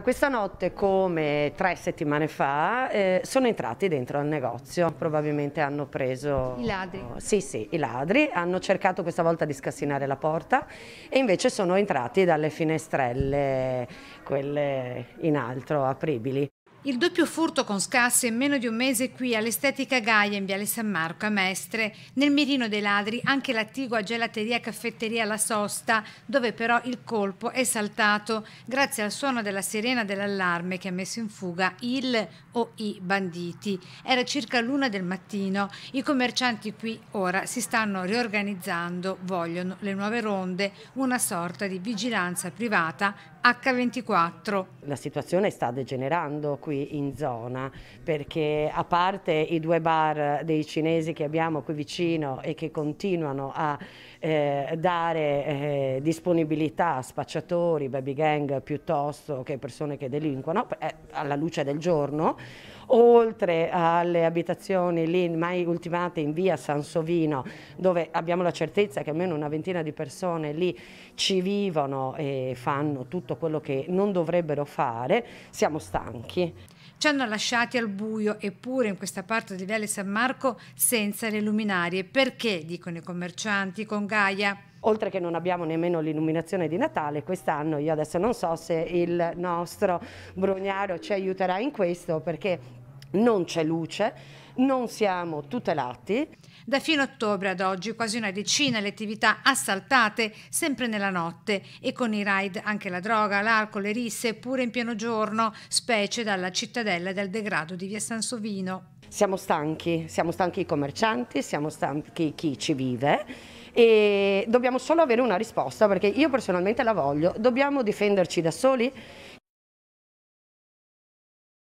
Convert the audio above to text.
Questa notte, come tre settimane fa, eh, sono entrati dentro al negozio, probabilmente hanno preso... I ladri? Sì, sì, i ladri, hanno cercato questa volta di scassinare la porta e invece sono entrati dalle finestrelle, quelle in altro, apribili. Il doppio furto con scasse in meno di un mese qui all'Estetica Gaia in Viale San Marco a Mestre. Nel mirino dei ladri anche l'attigua gelateria caffetteria La Sosta, dove però il colpo è saltato grazie al suono della sirena dell'allarme che ha messo in fuga il o i banditi. Era circa l'una del mattino. I commercianti qui ora si stanno riorganizzando, vogliono le nuove ronde, una sorta di vigilanza privata H24. La situazione sta degenerando qui qui in zona, perché a parte i due bar dei cinesi che abbiamo qui vicino e che continuano a eh, dare eh, disponibilità a spacciatori, baby gang piuttosto che persone che delinquono, eh, alla luce del giorno, oltre alle abitazioni lì mai ultimate in via Sansovino, dove abbiamo la certezza che almeno una ventina di persone lì ci vivono e fanno tutto quello che non dovrebbero fare, siamo stanchi. Ci hanno lasciati al buio, eppure in questa parte di Viale San Marco senza le luminarie. Perché, dicono i commercianti con Gaia? oltre che non abbiamo nemmeno l'illuminazione di Natale quest'anno, io adesso non so se il nostro Brugnaro ci aiuterà in questo perché non c'è luce, non siamo tutelati. Da fine ottobre ad oggi quasi una decina le attività assaltate sempre nella notte e con i raid anche la droga, l'alcol, le risse pure in pieno giorno, specie dalla cittadella del degrado di via Sansovino. Siamo stanchi, siamo stanchi i commercianti, siamo stanchi chi ci vive e dobbiamo solo avere una risposta perché io personalmente la voglio. Dobbiamo difenderci da soli?